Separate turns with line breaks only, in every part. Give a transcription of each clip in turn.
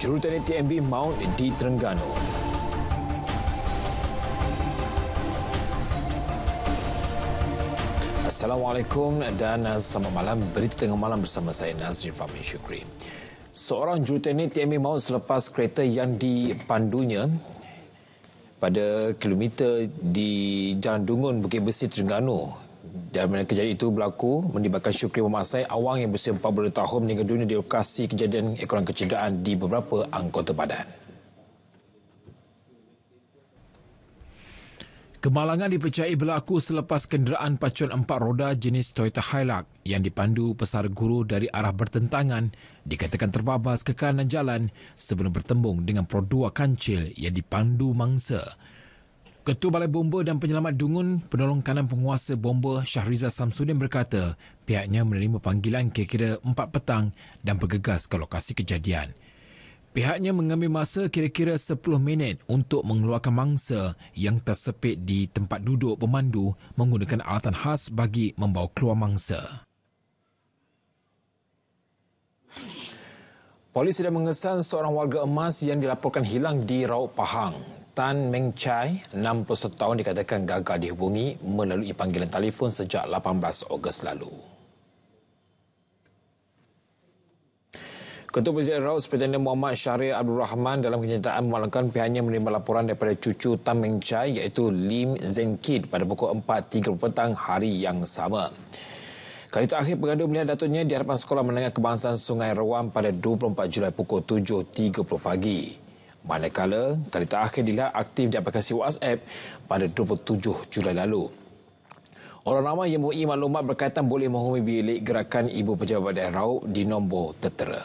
jurutani TMB Mount di Terengganu. Assalamualaikum dan selamat malam. Berita tengah malam bersama saya Nazrin Fahmin Syukri. Seorang jurutani TMB Mount selepas kereta yang dipandunya pada kilometer di Jalan Dungun, Bukit Besi, Terengganu dan bila kejadian itu berlaku, melibatkan Syukri Muhammad Said Awang yang berusia 40 tahun meninggal dunia di lokasi kejadian ekoran kecederaan di beberapa anggota badan. Kemalangan dipercayai berlaku selepas kenderaan pacuan empat roda jenis Toyota Hilux yang dipandu pesar guru dari arah bertentangan dikatakan terbabas ke kanan jalan sebelum bertembung dengan produa kancil yang dipandu mangsa. Ketua Balai Bomba dan Penyelamat Dungun, Penolong Kanan Penguasa Bomba Syahriza Samsudin berkata pihaknya menerima panggilan kira-kira 4 petang dan bergegas ke lokasi kejadian. Pihaknya mengambil masa kira-kira 10 minit untuk mengeluarkan mangsa yang tersepit di tempat duduk pemandu menggunakan alatan khas bagi membawa keluar mangsa. Polis sedang mengesan seorang warga emas yang dilaporkan hilang di Rauk Pahang. Tan Meng Chai, 61 tahun dikatakan gagal dihubungi melalui panggilan telefon sejak 18 Ogos lalu. Ketua Presiden Raut Sepertinya Muhammad Syahrir Abdul Rahman dalam kenyataan memalangkan pihaknya menerima laporan daripada cucu Tan Meng Chai iaitu Lim Zeng Kid pada pukul 4.30 petang hari yang sama. Kali terakhir pengadu melihat datuknya di hadapan Sekolah Menengah Kebangsaan Sungai Rewang pada 24 Julai pukul 7.30 pagi manakala talita terakhir dilihat aktif di aplikasi WhatsApp pada 27 Julai lalu. Orang ramai yang mempunyai maklumat berkaitan boleh menghubungi bilik gerakan Ibu Pejabat Daerah Raub di nombor tertera.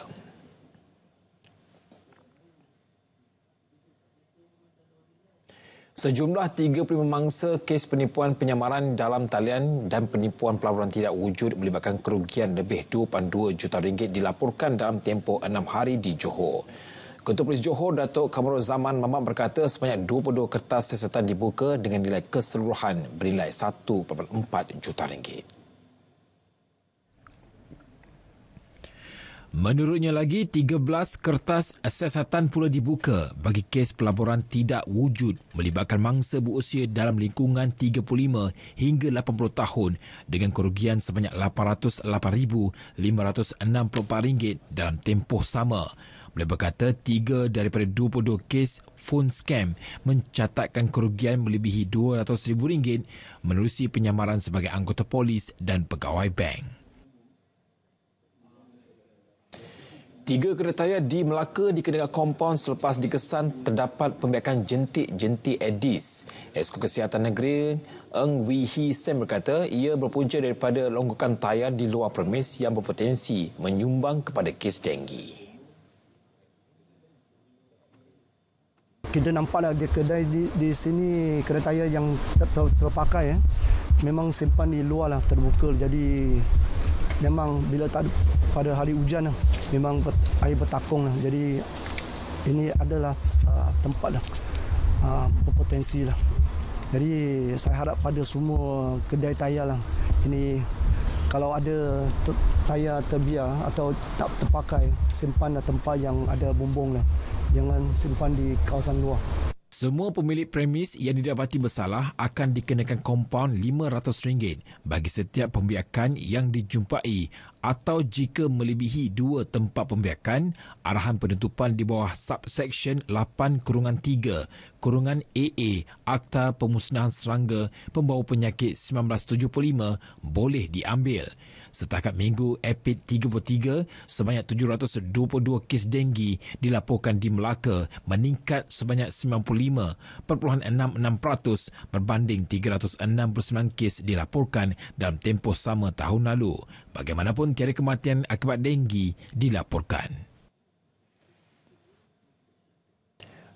Sejumlah 35 mangsa kes penipuan penyamaran dalam talian dan penipuan pelaburan tidak wujud melibatkan kerugian lebih 2.2 juta ringgit dilaporkan dalam tempoh 6 hari di Johor. Ketua Polis Johor Datuk Kamarul Zaman Mamak berkata sebanyak 22 kertas siasatan dibuka dengan nilai keseluruhan bernilai 1.4 juta ringgit. Menurutnya lagi, 13 kertas asesatan pula dibuka bagi kes pelaburan tidak wujud melibatkan mangsa berusia dalam lingkungan 35 hingga 80 tahun dengan kerugian sebanyak RM808,564 dalam tempoh sama. Beliau berkata tiga daripada 22 kes phone scam mencatatkan kerugian melebihi rm ringgit menerusi penyamaran sebagai anggota polis dan pegawai bank. Tiga kereta tayar di Melaka dikenakan kompon selepas dikesan terdapat pembiakan jentik-jentik Edis. Esko Kesihatan Negeri Eng Wee Hee Sam berkata ia berpunca daripada longgokan tayar di luar permis yang berpotensi menyumbang kepada kes denggi. kita nampaklah dia kedai di, di sini kereta tayar yang ter, ter, terpakai eh. memang simpan di luar lah terbuka jadi memang bila tak pada hari hujan lah, memang air bertakung lah. jadi ini adalah uh, tempat lah uh, ah, potensi lah jadi saya harap pada semua kedai tayar lah ini kalau ada tayar terbiar atau tak terpakai simpan di tempat yang ada bumbung lah. Jangan simpan di kawasan luar. Semua pemilik premis yang didapati bersalah akan dikenakan kompaun RM500 bagi setiap pembiakan yang dijumpai atau jika melebihi dua tempat pembiakan, arahan penutupan di bawah subseksyen 8 kurungan 3 kurungan AA Akta Pemusnahan Serangga Pembawa Penyakit 1975 boleh diambil. Setakat minggu epid 33, sebanyak 722 kes denggi dilaporkan di Melaka meningkat sebanyak 95.66% berbanding 369 kes dilaporkan dalam tempoh sama tahun lalu. Bagaimanapun, tiada kematian akibat denggi dilaporkan.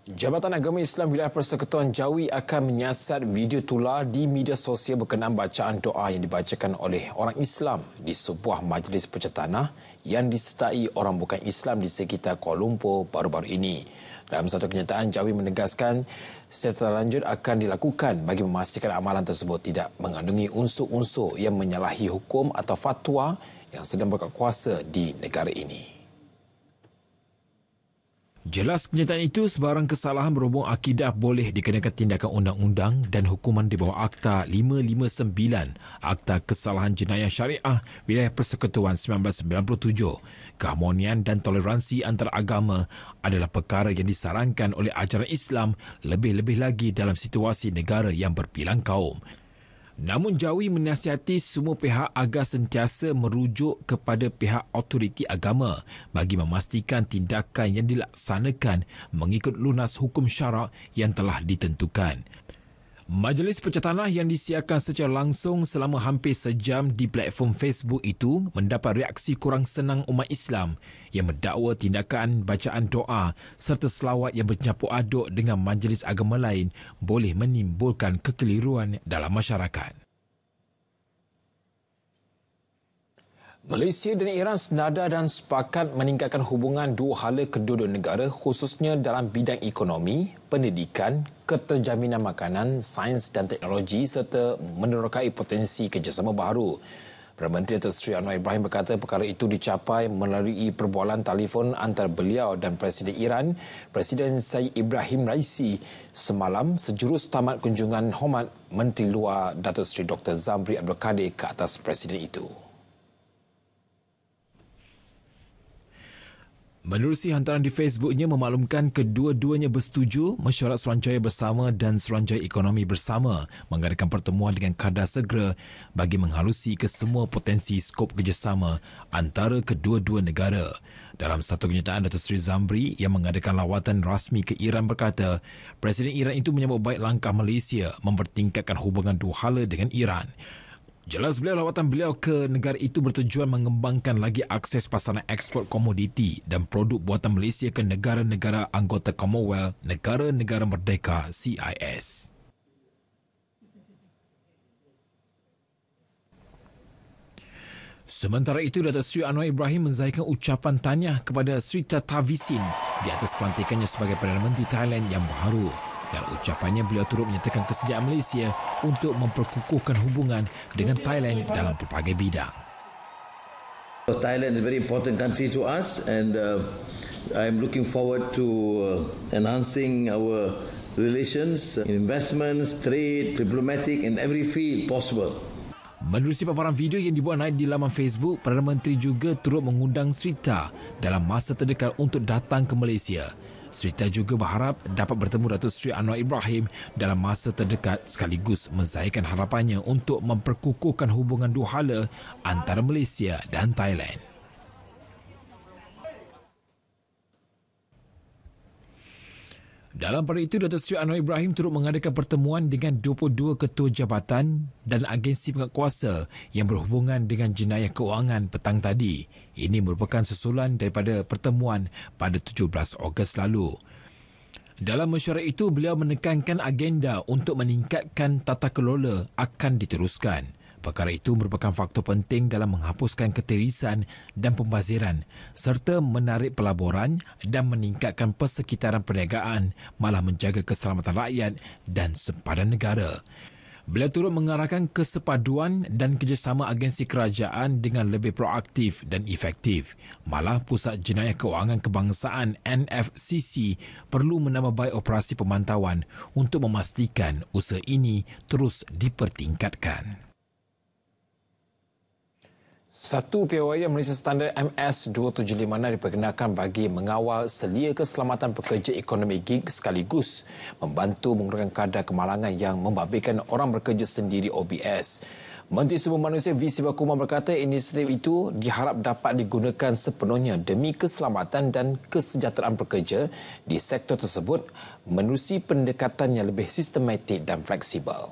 Jabatan Agama Islam Wilayah Persekutuan Jawi akan menyiasat video tular di media sosial berkenaan bacaan doa yang dibacakan oleh orang Islam di sebuah majlis pecatanah yang disertai orang bukan Islam di sekitar Kuala Lumpur baru-baru ini. Dalam satu kenyataan, Jawi menegaskan serta lanjut akan dilakukan bagi memastikan amalan tersebut tidak mengandungi unsur-unsur yang menyalahi hukum atau fatwa yang sedang berkuasa di negara ini. Jelas kenyataan itu, sebarang kesalahan berhubung akidah boleh dikenakan tindakan undang-undang dan hukuman di bawah Akta 559, Akta Kesalahan Jenayah Syariah Wilayah Persekutuan 1997. Keharmonian dan toleransi antara agama adalah perkara yang disarankan oleh ajaran Islam lebih-lebih lagi dalam situasi negara yang berbilang kaum. Namun Jawi menasihati semua pihak agar sentiasa merujuk kepada pihak otoriti agama bagi memastikan tindakan yang dilaksanakan mengikut lunas hukum syarak yang telah ditentukan. Majlis Pecah Tanah yang disiarkan secara langsung selama hampir sejam di platform Facebook itu mendapat reaksi kurang senang umat Islam yang mendakwa tindakan bacaan doa serta selawat yang bercampur aduk dengan majlis agama lain boleh menimbulkan kekeliruan dalam masyarakat. Malaysia dan Iran senada dan sepakat meningkatkan hubungan dua hala kedua-dua negara khususnya dalam bidang ekonomi, pendidikan, keterjaminan makanan, sains dan teknologi serta menerokai potensi kerjasama baru. Perdana Menteri Dato' Sri Anwar Ibrahim berkata perkara itu dicapai melalui perbualan telefon antara beliau dan Presiden Iran, Presiden Syed Ibrahim Raisi semalam sejurus tamat kunjungan hormat Menteri Luar Dato' Sri Dr. Zamri Abdul Kadir ke atas Presiden itu. Menerusi hantaran di Facebooknya memaklumkan kedua-duanya bersetuju mesyuarat Suruhanjaya Bersama dan Suruhanjaya Ekonomi Bersama mengadakan pertemuan dengan kadar segera bagi menghalusi ke semua potensi skop kerjasama antara kedua-dua negara. Dalam satu kenyataan, datuk Sri Zamri yang mengadakan lawatan rasmi ke Iran berkata, Presiden Iran itu menyambut baik langkah Malaysia mempertingkatkan hubungan dua hala dengan Iran. Jelas beliau lawatan beliau ke negara itu bertujuan mengembangkan lagi akses pasaran ekspor komoditi dan produk buatan Malaysia ke negara-negara anggota Commonwealth Negara-Negara Merdeka CIS. Sementara itu, Datuk Sri Anwar Ibrahim menzahirkan ucapan tanya kepada Sri Tatavisin di atas pelantikannya sebagai Perdana Menteri Thailand yang baru. Dalam ucapannya, beliau turut menyatakan kesediaan Malaysia untuk memperkukuhkan hubungan dengan Thailand dalam pelbagai bidang. Thailand is very important country to us and uh, I'm looking forward to uh, enhancing our relations, investments, trade, diplomatic in every field possible. Menerusi paparan video yang dibuat naik di laman Facebook, Perdana Menteri juga turut mengundang Srita dalam masa terdekat untuk datang ke Malaysia. Serita juga berharap dapat bertemu Datuk Sri Anwar Ibrahim dalam masa terdekat sekaligus menzahirkan harapannya untuk memperkukuhkan hubungan duhala antara Malaysia dan Thailand. Dalam pada itu, Datuk Sri Anwar Ibrahim turut mengadakan pertemuan dengan 22 ketua jabatan dan agensi penguasa yang berhubungan dengan jenayah keuangan petang tadi. Ini merupakan susulan daripada pertemuan pada 17 Ogos lalu. Dalam mesyuarat itu, beliau menekankan agenda untuk meningkatkan tata kelola akan diteruskan. Perkara itu merupakan faktor penting dalam menghapuskan keterisan dan pembaziran serta menarik pelaburan dan meningkatkan persekitaran perniagaan malah menjaga keselamatan rakyat dan sempadan negara. Beliau turut mengarahkan kesepaduan dan kerjasama agensi kerajaan dengan lebih proaktif dan efektif. Malah Pusat Jenayah Keuangan Kebangsaan NFCC perlu menambah baik operasi pemantauan untuk memastikan usaha ini terus dipertingkatkan. Satu PYM Malaysia Standard MS275 diperkenalkan bagi mengawal selia keselamatan pekerja ekonomi gig sekaligus membantu mengurangkan kadar kemalangan yang membabitkan orang bekerja sendiri OBS. Menteri Sumber Manusia V. Sivakumar berkata inisiatif itu diharap dapat digunakan sepenuhnya demi keselamatan dan kesejahteraan pekerja di sektor tersebut menerusi pendekatan yang lebih sistematik dan fleksibel.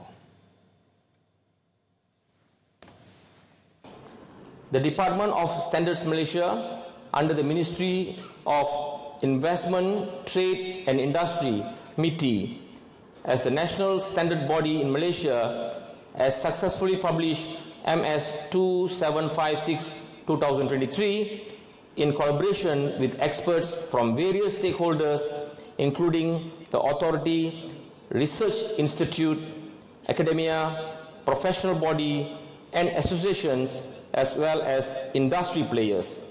The Department of Standards Malaysia, under the Ministry of Investment, Trade and Industry, MITI, as the national standard body in Malaysia, has successfully published MS 2756 2023 in collaboration with experts from various stakeholders, including the authority, research institute, academia, professional body, and associations as well as industry players.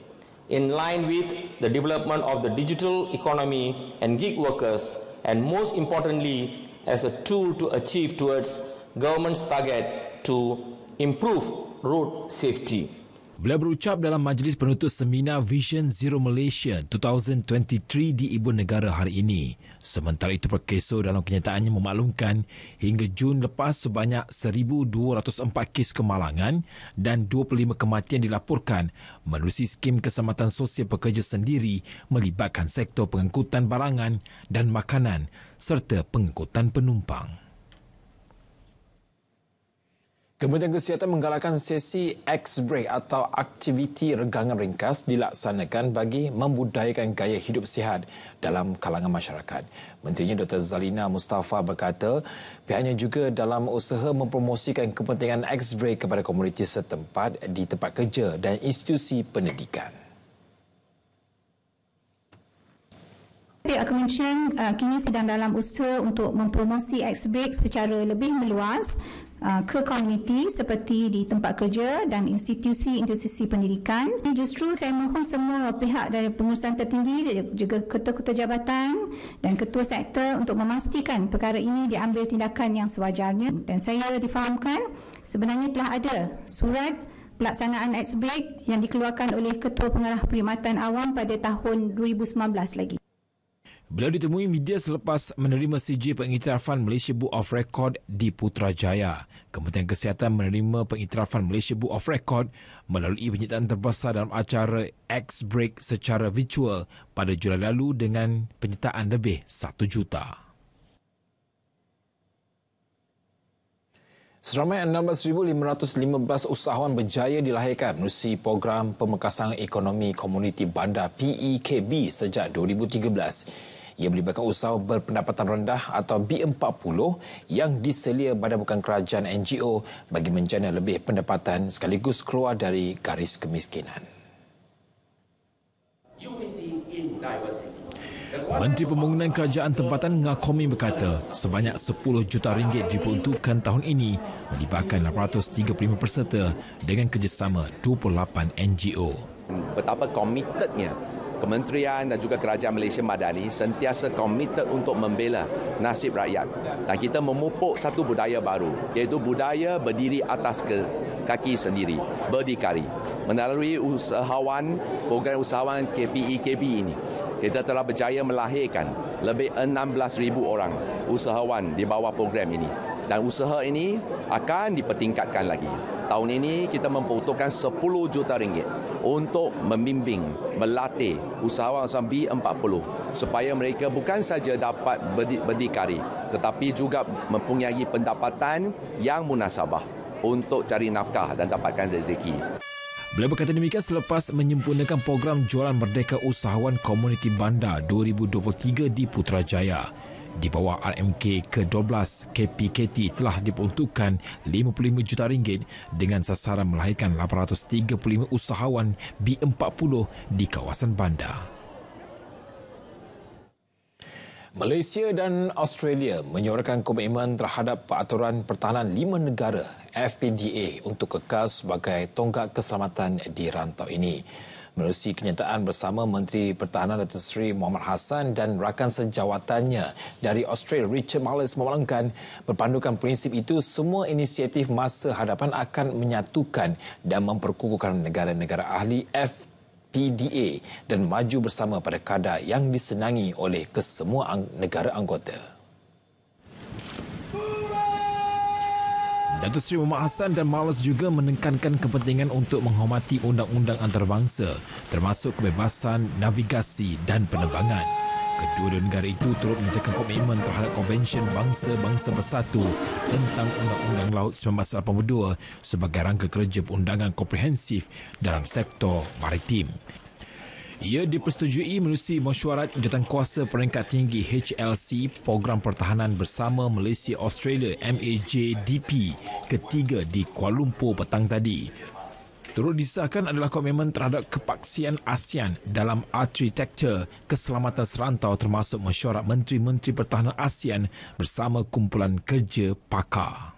In line with the development of the digital economy and gig workers, and most importantly, as a tool to achieve towards government's target to improve road safety. Beliau berucap dalam majlis penutup seminar Vision Zero Malaysia 2023 di Ibu Negara hari ini. Sementara itu perkeso dalam kenyataannya memaklumkan hingga Jun lepas sebanyak 1,204 kes kemalangan dan 25 kematian dilaporkan melalui skim keselamatan sosial pekerja sendiri melibatkan sektor pengangkutan barangan dan makanan serta pengangkutan penumpang. Kementerian Kesihatan menggalakkan sesi X-Break atau aktiviti regangan ringkas dilaksanakan bagi membudayakan gaya hidup sihat dalam kalangan masyarakat. Menterinya Dr. Zalina Mustafa berkata pihaknya juga dalam usaha mempromosikan kepentingan X-Break kepada komuniti setempat di tempat kerja dan institusi pendidikan. Pihak uh, Kementerian uh, kini sedang dalam usaha untuk mempromosi X-Break secara lebih meluas Uh, ke komuniti seperti di tempat kerja dan institusi-institusi pendidikan. Ini justru saya mohon semua pihak dari pengurusan tertinggi juga ketua-ketua jabatan dan ketua sektor untuk memastikan perkara ini diambil tindakan yang sewajarnya dan saya difahamkan sebenarnya telah ada surat pelaksanaan X-Break yang dikeluarkan oleh Ketua Pengarah Perkhidmatan Awam pada tahun 2019 lagi. Beliau ditemui media selepas menerima CJ pengiktirafan Malaysia Book of Record di Putrajaya. Kementerian Kesihatan menerima pengiktirafan Malaysia Book of Record melalui penyertaan terbesar dalam acara X-Break secara virtual pada Julai lalu dengan penyertaan lebih 1 juta. Seramai 16,515 usahawan berjaya dilahirkan melalui program pemekasan ekonomi komuniti bandar PEKB sejak 2013. Ia melibatkan usaha berpendapatan rendah atau B40 yang diselia badan bukan kerajaan NGO bagi menjana lebih pendapatan sekaligus keluar dari garis kemiskinan. Menteri Pembangunan Kerajaan Tempatan Ngakomi berkata sebanyak 10 juta ringgit diperuntukkan tahun ini melibatkan 835 peserta dengan kerjasama 28 NGO. Betapa komitednya kementerian dan juga kerajaan Malaysia Madani sentiasa komited untuk membela nasib rakyat dan kita memupuk satu budaya baru iaitu budaya berdiri atas ke kaki sendiri berdikari melalui usahawan program usahawan KPEKB e ini kita telah berjaya melahirkan lebih 16000 orang usahawan di bawah program ini dan usaha ini akan dipertingkatkan lagi. Tahun ini kita memperuntukkan 10 juta ringgit untuk membimbing, melatih usahawan-usahawan B40 supaya mereka bukan saja dapat berdikari tetapi juga mempunyai pendapatan yang munasabah untuk cari nafkah dan dapatkan rezeki. Beliau berkata demikian selepas menyempurnakan program jualan merdeka usahawan komuniti bandar 2023 di Putrajaya. Di bawah RMK ke-12, KPKT telah diperuntukkan RM55 juta ringgit dengan sasaran melahirkan 835 usahawan B40 di kawasan bandar. Malaysia dan Australia menyuarakan komitmen terhadap peraturan pertahanan lima negara FPDA untuk kekal sebagai tonggak keselamatan di rantau ini melalui kenyataan bersama Menteri Pertahanan Datuk Seri Muhammad Hassan dan rakan sejawatannya dari Australia Richard Mullins memalangkan berpandukan prinsip itu semua inisiatif masa hadapan akan menyatukan dan memperkukuhkan negara-negara ahli F PDA dan maju bersama pada kadar yang disenangi oleh kesemua negara anggota. Datuk Seri Muhammad Hassan dan Malas juga menekankan kepentingan untuk menghormati undang-undang antarabangsa termasuk kebebasan navigasi dan penerbangan. Kedua dua negara itu turut menyatakan komitmen terhadap Konvensyen Bangsa-Bangsa Bersatu tentang Undang-Undang Laut 1982 sebagai rangka kerja perundangan komprehensif dalam sektor maritim. Ia dipersetujui melalui mesyuarat jawatan kuasa peringkat tinggi HLC Program Pertahanan Bersama Malaysia Australia MAJDP ketiga di Kuala Lumpur petang tadi. Turut disahkan adalah komitmen terhadap kepaksian ASEAN dalam architecture keselamatan serantau termasuk mesyuarat menteri-menteri pertahanan ASEAN bersama kumpulan kerja pakar.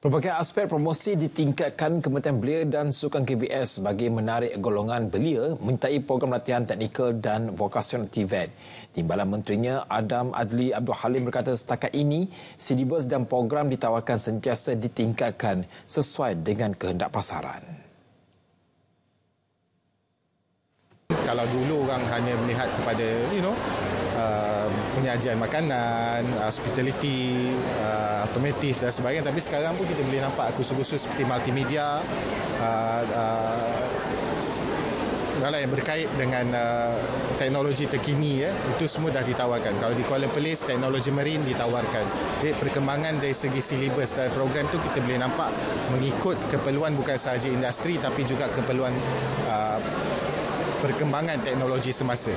Pelbagai aspek promosi ditingkatkan Kementerian Belia dan Sukan KBS bagi menarik golongan belia menyertai program latihan teknikal dan vokasional TVET. Timbalan Menterinya Adam Adli Abdul Halim berkata setakat ini, silibus dan program ditawarkan sentiasa ditingkatkan sesuai dengan kehendak pasaran. kalau dulu orang hanya melihat kepada you know uh, penyajian makanan uh, hospitality uh, automotif dan sebagainya tapi sekarang pun kita boleh nampak khusus-khusus seperti multimedia uh, uh, yang berkait dengan uh, teknologi terkini ya itu semua dah ditawarkan kalau di Kuala Pelis teknologi marine ditawarkan jadi perkembangan dari segi silibus dan program tu kita boleh nampak mengikut keperluan bukan sahaja industri tapi juga keperluan uh, perkembangan teknologi semasa.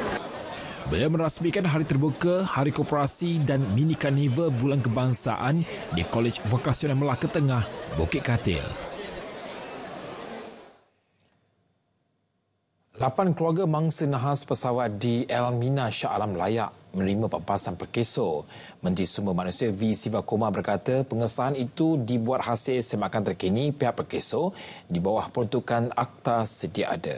Beliau merasmikan Hari Terbuka, Hari Koperasi dan Mini Carnival Bulan Kebangsaan di Kolej Vokasional Melaka Tengah, Bukit Katil. Lapan keluarga mangsa nahas pesawat di El Mina Shah Alam layak menerima pampasan perkeso. Menteri Sumber Manusia V. Siva berkata pengesahan itu dibuat hasil semakan terkini pihak perkeso di bawah peruntukan akta sedia ada.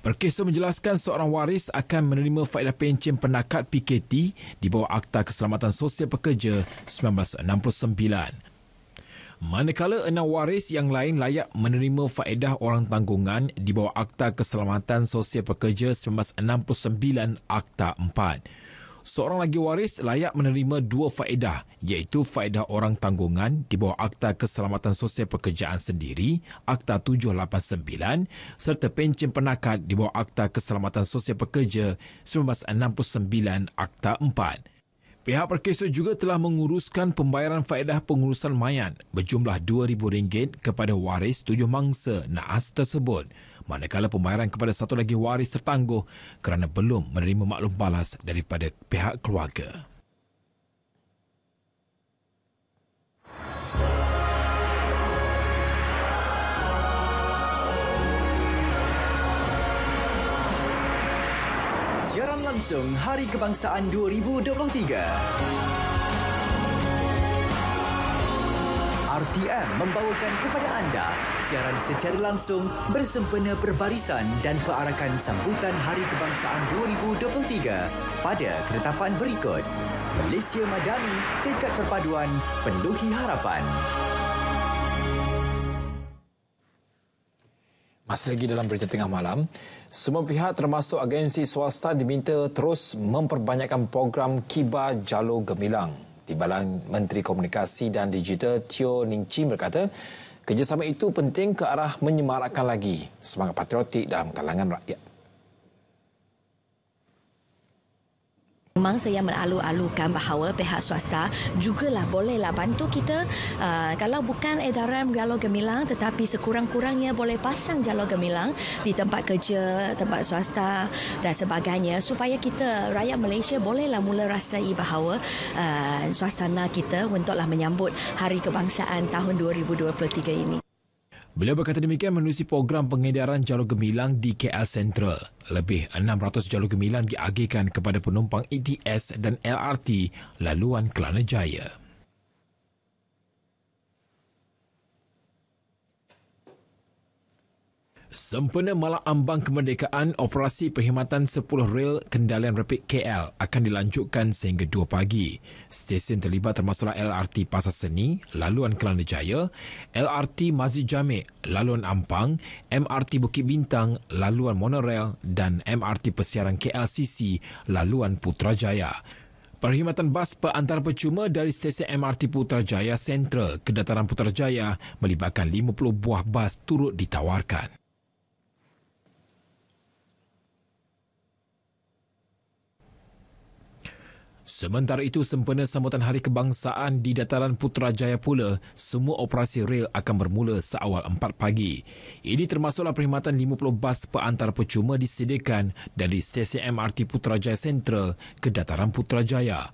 Perkisah menjelaskan seorang waris akan menerima faedah pencen penakat PKT di bawah Akta Keselamatan Sosial Pekerja 1969. Manakala enam waris yang lain layak menerima faedah orang tanggungan di bawah Akta Keselamatan Sosial Pekerja 1969 Akta seorang lagi waris layak menerima dua faedah iaitu faedah orang tanggungan di bawah Akta Keselamatan Sosial Pekerjaan sendiri, Akta 789 serta pencen penakat di bawah Akta Keselamatan Sosial Pekerja 1969 Akta 4. Pihak perkeso juga telah menguruskan pembayaran faedah pengurusan mayat berjumlah RM2,000 kepada waris tujuh mangsa naas tersebut manakala pembayaran kepada satu lagi waris tertangguh kerana belum menerima maklum balas daripada pihak keluarga. Siaran langsung Hari Kebangsaan 2023. RTM membawakan kepada anda siaran secara langsung bersempena perbarisan dan perarakan sambutan Hari Kebangsaan 2023 pada keretapan berikut. Malaysia Madani, tekad perpaduan, penuhi harapan. Masih lagi dalam berita tengah malam, semua pihak termasuk agensi swasta diminta terus memperbanyakkan program kibar jalur gemilang. Timbalan Menteri Komunikasi dan Digital Tio Ning Chin berkata, kerjasama itu penting ke arah menyemarakkan lagi semangat patriotik dalam kalangan rakyat. Memang saya melalu-alukan bahawa pihak swasta juga lah bolehlah bantu kita uh, kalau bukan edaran jalur gemilang tetapi sekurang-kurangnya boleh pasang jalur gemilang di tempat kerja, tempat swasta dan sebagainya supaya kita rakyat Malaysia bolehlah mula rasai bahawa uh, suasana kita untuklah menyambut Hari Kebangsaan tahun 2023 ini. Beliau berkata demikian menerusi program pengedaran jalur gemilang di KL Central. Lebih 600 jalur gemilang diagihkan kepada penumpang ETS dan LRT laluan Kelana Jaya. Sempena Malam Ambang Kemerdekaan, operasi perkhidmatan 10 rel kendalian rapid KL akan dilanjutkan sehingga 2 pagi. Stesen terlibat termasuklah LRT Pasar Seni, Laluan Kelana Jaya, LRT Masjid Jamek, Laluan Ampang, MRT Bukit Bintang, Laluan Monorail dan MRT Persiaran KLCC, Laluan Putrajaya. Perkhidmatan bas perantar percuma dari stesen MRT Putrajaya Central ke dataran Putrajaya melibatkan 50 buah bas turut ditawarkan. Sementara itu, sempena sambutan Hari Kebangsaan di Dataran Putrajaya pula, semua operasi rel akan bermula seawal 4 pagi. Ini termasuklah perkhidmatan 50 bas perantara percuma disediakan dari stesen MRT Putrajaya Central ke Dataran Putrajaya.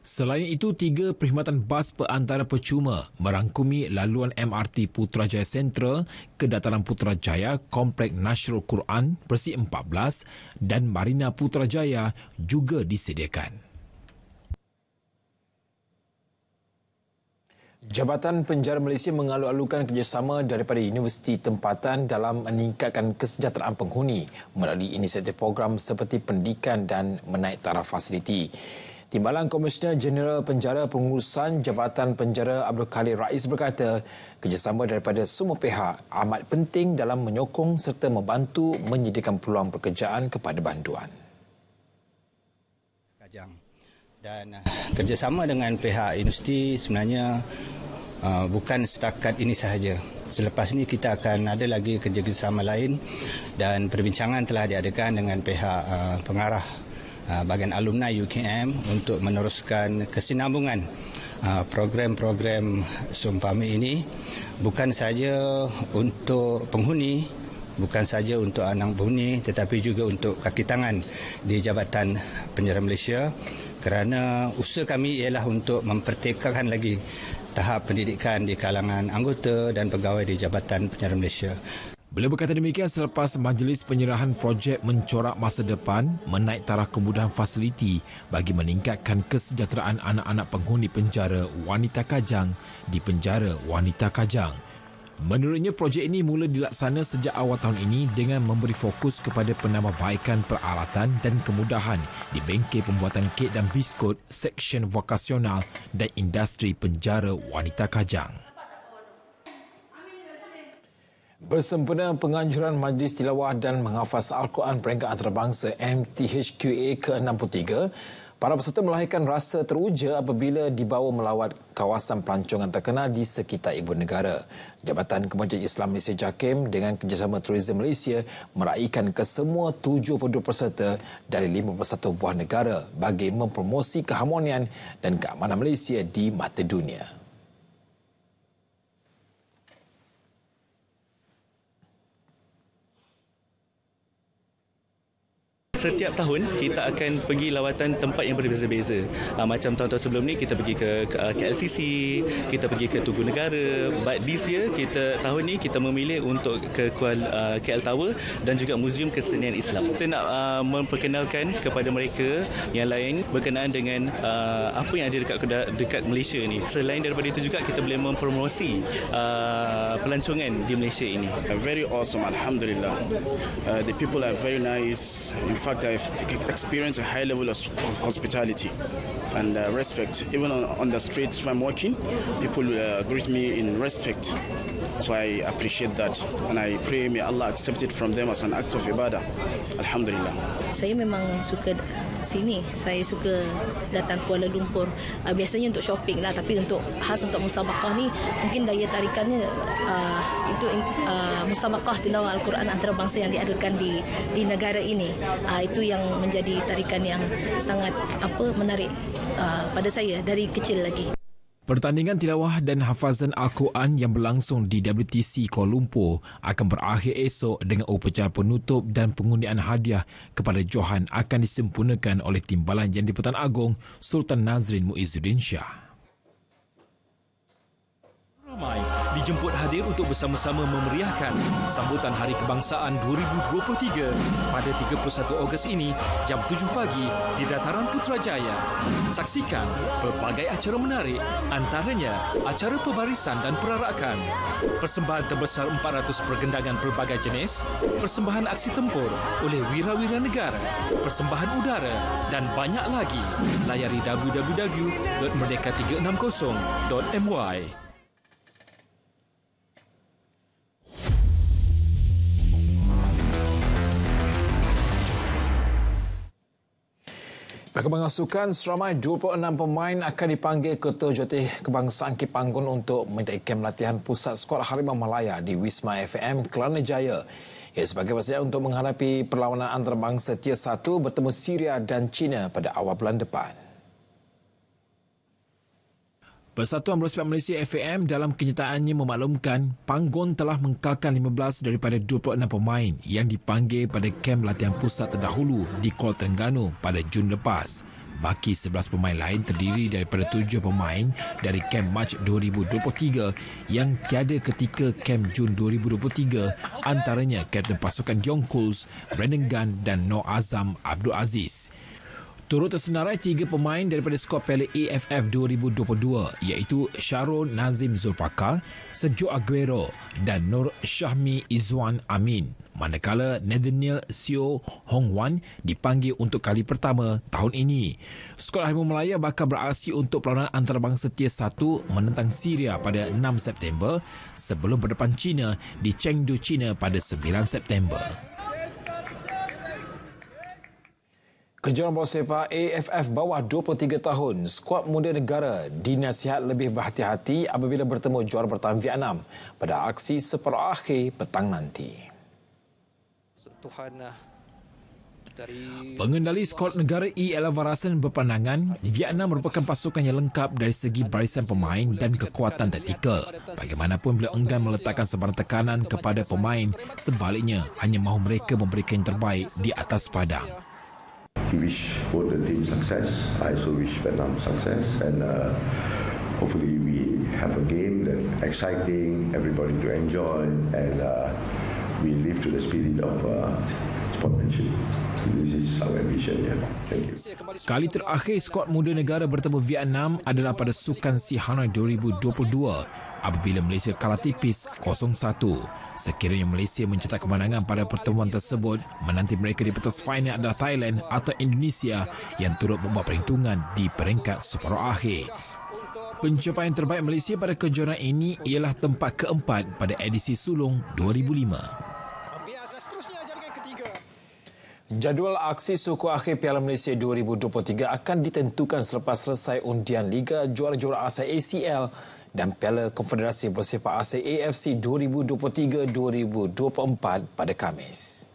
Selain itu, tiga perkhidmatan bas perantara percuma merangkumi laluan MRT Putrajaya Central ke Dataran Putrajaya Komplek Nasrul Quran Persi 14 dan Marina Putrajaya juga disediakan. Jabatan Penjara Malaysia mengalu-alukan kerjasama daripada universiti tempatan dalam meningkatkan kesejahteraan penghuni melalui inisiatif program seperti pendidikan dan menaik taraf fasiliti. Timbalan Komisioner Jeneral Penjara Pengurusan Jabatan Penjara Abdul Khalid Rais berkata, kerjasama daripada semua pihak amat penting dalam menyokong serta membantu menyediakan peluang pekerjaan kepada banduan. Kajang dan ah, kerjasama dengan pihak universiti sebenarnya uh, bukan setakat ini sahaja. Selepas ini kita akan ada lagi kerjasama lain dan perbincangan telah diadakan dengan pihak uh, pengarah uh, bahagian alumni UKM untuk meneruskan kesinambungan uh, program-program Sumpami ini bukan saja untuk penghuni bukan saja untuk anak penghuni tetapi juga untuk kaki tangan di Jabatan Penjara Malaysia kerana usaha kami ialah untuk mempertekakan lagi tahap pendidikan di kalangan anggota dan pegawai di Jabatan Penyiaran Malaysia. Beliau berkata demikian selepas majlis penyerahan projek mencorak masa depan menaik taraf kemudahan fasiliti bagi meningkatkan kesejahteraan anak-anak penghuni penjara wanita Kajang di penjara wanita Kajang. Menurutnya projek ini mula dilaksana sejak awal tahun ini dengan memberi fokus kepada penambahbaikan peralatan dan kemudahan di bengkel pembuatan kek dan biskut seksyen vokasional dan industri penjara wanita Kajang. Bersempena penganjuran Majlis Tilawah dan Menghafaz Al-Quran Peringkat Antarabangsa MTHQA ke-63, Para peserta melahirkan rasa teruja apabila dibawa melawat kawasan pelancongan terkenal di sekitar ibu negara. Jabatan Kemajuan Islam Malaysia JAKIM dengan kerjasama Tourism Malaysia meraihkan kesemua 72 peserta dari 51 buah negara bagi mempromosi keharmonian dan keamanan Malaysia di mata dunia. setiap tahun kita akan pergi lawatan tempat yang berbeza-beza. Uh, macam tahun-tahun sebelum ni kita pergi ke, uh, ah, KLCC, kita pergi ke Tugu Negara. But this year kita tahun ni kita memilih untuk ke Kuala, uh, ah, KL Tower dan juga Museum Kesenian Islam. Kita nak uh, memperkenalkan kepada mereka yang lain berkenaan dengan uh, apa yang ada dekat dekat Malaysia ni. Selain daripada itu juga kita boleh mempromosi uh, pelancongan di Malaysia ini. Very awesome alhamdulillah. Uh, the people are very nice. In fact fact I've experienced a high level of, of hospitality and uh, respect. Even on, on, the streets, if I'm walking, people uh, greet me in respect. So I appreciate that and I pray may Allah accept it from them as an act of ibadah. Alhamdulillah. Saya memang suka sini saya suka datang Kuala Lumpur uh, biasanya untuk shopping lah tapi untuk khas untuk musabakah ni mungkin daya tarikannya uh, itu uh, musabakah tilawah Al-Quran antarabangsa yang diadakan di di negara ini uh, itu yang menjadi tarikan yang sangat apa menarik uh, pada saya dari kecil lagi Pertandingan tilawah dan hafazan Al-Quran yang berlangsung di WTC Kuala Lumpur akan berakhir esok dengan upacara penutup dan pengundian hadiah kepada Johan akan disempurnakan oleh timbalan yang di Agong Sultan Nazrin Muizuddin Shah. dijemput hadir untuk bersama-sama memeriahkan sambutan Hari Kebangsaan 2023 pada 31 Ogos ini jam 7 pagi di Dataran Putrajaya. Saksikan pelbagai acara menarik antaranya acara pebarisan dan perarakan, persembahan terbesar 400 pergendangan pelbagai jenis, persembahan aksi tempur oleh wira-wira negara, persembahan udara dan banyak lagi. Layari www.merdeka360.my. Perkembangan sukan, seramai 26 pemain akan dipanggil ke Tujuti Kebangsaan Kipanggun untuk menjadi kem latihan pusat skor Harimau Malaya di Wisma FM, Kelana Jaya. Ia sebagai persediaan untuk menghadapi perlawanan antarabangsa Tier 1 bertemu Syria dan China pada awal bulan depan. Persatuan Bola Sepak Malaysia FAM dalam kenyataannya memaklumkan Panggon telah mengkalkan 15 daripada 26 pemain yang dipanggil pada kem latihan pusat terdahulu di Kol Terengganu pada Jun lepas. Baki 11 pemain lain terdiri daripada 7 pemain dari kem Mac 2023 yang tiada ketika kem Jun 2023 antaranya Kapten Pasukan Yong Kuls, Brandon Gunn dan No Azam Abdul Aziz. Turut tersenarai tiga pemain daripada skuad Piala AFF 2022 iaitu Sharon Nazim Zulpaka, Sergio Aguero dan Nur Syahmi Izwan Amin. Manakala Nathaniel Seo Hong Wan dipanggil untuk kali pertama tahun ini. Skuad Harimau Melaya bakal beraksi untuk perlawanan antarabangsa Tier 1 menentang Syria pada 6 September sebelum berdepan China di Chengdu, China pada 9 September. Kejuruan bola sepak AFF bawah 23 tahun, skuad muda negara dinasihat lebih berhati-hati apabila bertemu juara bertahan Vietnam pada aksi seperakhir petang nanti. Ah, Pengendali skuad negara E. Elvarasen berpandangan Vietnam merupakan pasukan yang lengkap dari segi barisan pemain dan kekuatan taktikal. Bagaimanapun beliau enggan meletakkan sebarang tekanan kepada pemain, sebaliknya hanya mahu mereka memberikan terbaik di atas padang wish both the team success. I also wish Vietnam success and uh, hopefully we have a game that exciting, everybody to enjoy and uh, we live to the spirit of uh, sportsmanship. Kali terakhir skuad muda negara bertemu Vietnam adalah pada Sukan Sihanoi 2022 apabila Malaysia kalah tipis 0-1. Sekiranya Malaysia mencetak kemenangan pada pertemuan tersebut, menanti mereka di petas final adalah Thailand atau Indonesia yang turut membuat perhitungan di peringkat separuh akhir. Pencapaian terbaik Malaysia pada kejuaraan ini ialah tempat keempat pada edisi sulung 2005. Jadual aksi suku akhir Piala Malaysia 2023 akan ditentukan selepas selesai undian Liga Juara-Juara Asia ACL dan Piala Konfederasi Bola Sepak AFC 2023-2024 pada Khamis.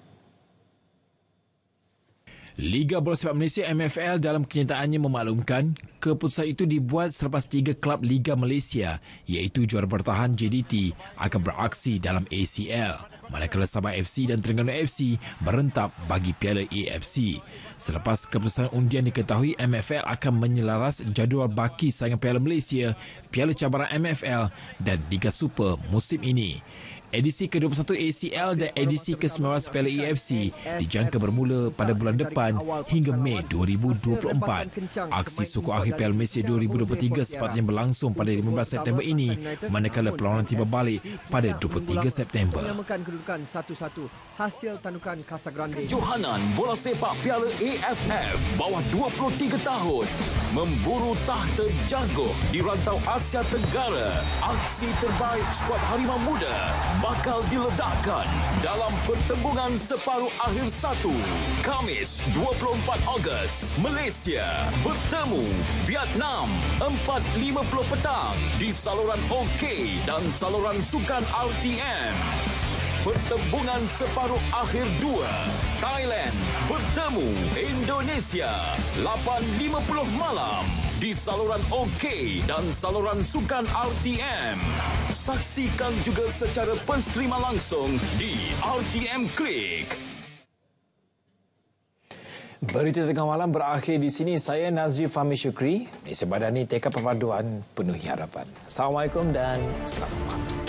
Liga Bola Sepak Malaysia MFL dalam kenyataannya memaklumkan keputusan itu dibuat selepas tiga klub Liga Malaysia iaitu juara bertahan JDT akan beraksi dalam ACL manakala Sabah FC dan Terengganu FC berentap bagi Piala AFC. Selepas keputusan undian diketahui MFL akan menyelaras jadual baki saingan Piala Malaysia, Piala Cabaran MFL dan Liga Super musim ini. Edisi ke-21 ACL dan edisi ke-19 Piala EFC dijangka bermula pada bulan depan hingga Mei 2024. Aksi suku akhir Piala Malaysia 2023 sepatutnya berlangsung pada 15 September ini manakala perlawanan tiba balik pada 23 September. Menyamakan satu-satu hasil tandukan Casagrande. Kejohanan bola sepak Piala AFF bawah 23 tahun memburu tahta jago di rantau Asia Tenggara. Aksi terbaik skuad Harimau Muda bakal diledakkan dalam pertembungan separuh akhir satu. Kamis 24 Ogos, Malaysia bertemu Vietnam 4.50 petang di saluran OK dan saluran sukan RTM. Pertembungan separuh akhir dua, Thailand bertemu Indonesia 8.50 malam di saluran OK dan saluran sukan RTM saksikan juga secara penstriman langsung di RTM Click. Berita tengah malam berakhir di sini. Saya Nazri Fahmi Syukri. Ini sebadan ini tekad perpaduan penuhi harapan. Assalamualaikum dan selamat malam.